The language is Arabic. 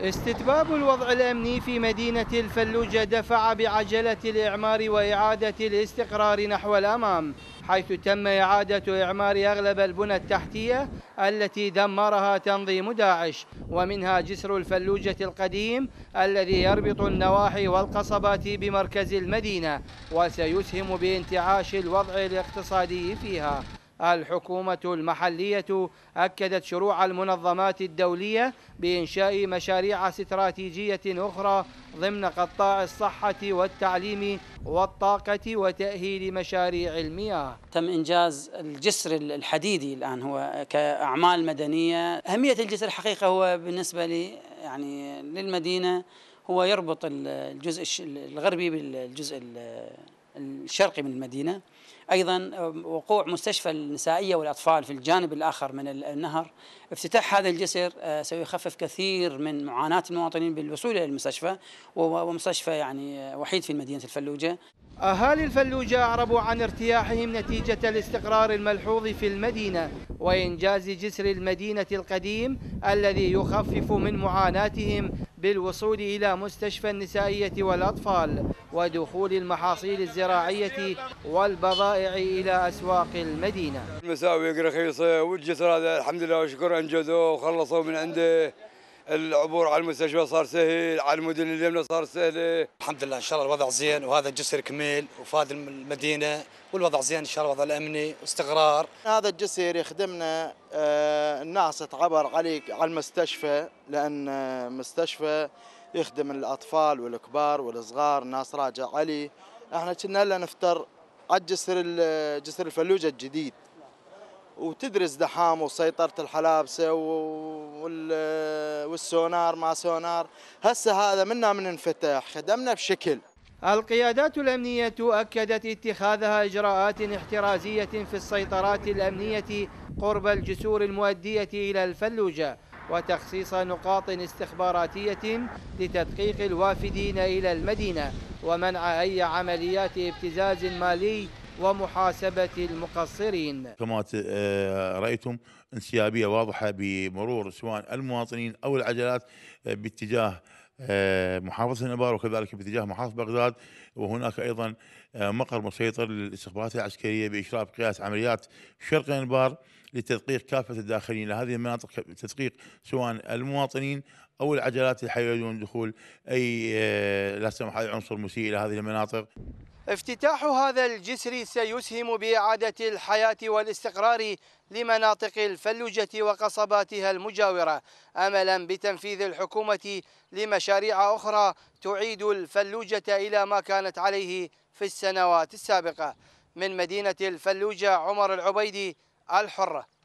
استتباب الوضع الأمني في مدينة الفلوجة دفع بعجلة الإعمار وإعادة الاستقرار نحو الأمام حيث تم إعادة إعمار أغلب البنى التحتية التي دمرها تنظيم داعش ومنها جسر الفلوجة القديم الذي يربط النواحي والقصبات بمركز المدينة وسيسهم بانتعاش الوضع الاقتصادي فيها الحكومة المحلية أكدت شروع المنظمات الدولية بإنشاء مشاريع استراتيجية أخرى ضمن قطاع الصحة والتعليم والطاقة وتأهيل مشاريع المياه تم إنجاز الجسر الحديدي الآن هو كأعمال مدنية أهمية الجسر الحقيقة هو بالنسبة لي يعني للمدينة هو يربط الجزء الغربي بالجزء الشرقي من المدينة أيضا آه، وقوع مستشفى النسائية والأطفال في الجانب الآخر من النهر افتتاح هذا الجسر آه، سيخفف كثير من معاناة المواطنين بالوصول إلى المستشفى ومستشفى يعني آه، وحيد في مدينة الفلوجة أهالي الفلوجة أعربوا عن ارتياحهم نتيجة الاستقرار الملحوظ في المدينة وإنجاز جسر المدينة القديم الذي يخفف من معاناتهم بالوصول إلى مستشفى النسائية والأطفال ودخول المحاصيل الزراعية والبضائع إلى أسواق المدينة المساوئ رخيصة والجسر هذا الحمد لله وشكر أنجزوا وخلصوا من عنده العبور على المستشفى صار سهل على المدن اليمنى صار سهل الحمد لله ان شاء الله الوضع زين وهذا الجسر كميل وفاد المدينه والوضع زين ان شاء الله الوضع الامني واستقرار هذا الجسر يخدمنا آه، الناس تعبر عليك على المستشفى لان آه، مستشفى يخدم الاطفال والكبار والصغار الناس راجع عليه احنا كنا نفطر على الجسر جسر الفلوجه الجديد وتدرس دحام وسيطرة الحلابسة والسونار ما سونار هسه هذا منا من انفتح خدمنا بشكل القيادات الأمنية أكدت اتخاذها إجراءات احترازية في السيطرات الأمنية قرب الجسور المؤدية إلى الفلوجة وتخصيص نقاط استخباراتية لتدقيق الوافدين إلى المدينة ومنع أي عمليات ابتزاز مالي ومحاسبة المقصرين كما آه، رأيتم انسيابية واضحة بمرور سواء المواطنين أو العجلات آه، باتجاه آه، محافظة النبار وكذلك باتجاه محافظة بغداد وهناك أيضا مقر مسيطر للاستخبارات العسكرية بإشراف قياس عمليات شرق الانبار لتدقيق كافة الداخلين لهذه المناطق تدقيق سواء المواطنين أو العجلات اللي حيريدون دخول أي لا سمح الله عنصر مسيء إلى هذه المناطق افتتاح هذا الجسر سيسهم بإعادة الحياة والاستقرار لمناطق الفلوجة وقصباتها المجاورة أملا بتنفيذ الحكومة لمشاريع أخرى تعيد الفلوجة إلى ما كانت عليه في السنوات السابقة من مدينة الفلوجة عمر العبيدي الحرة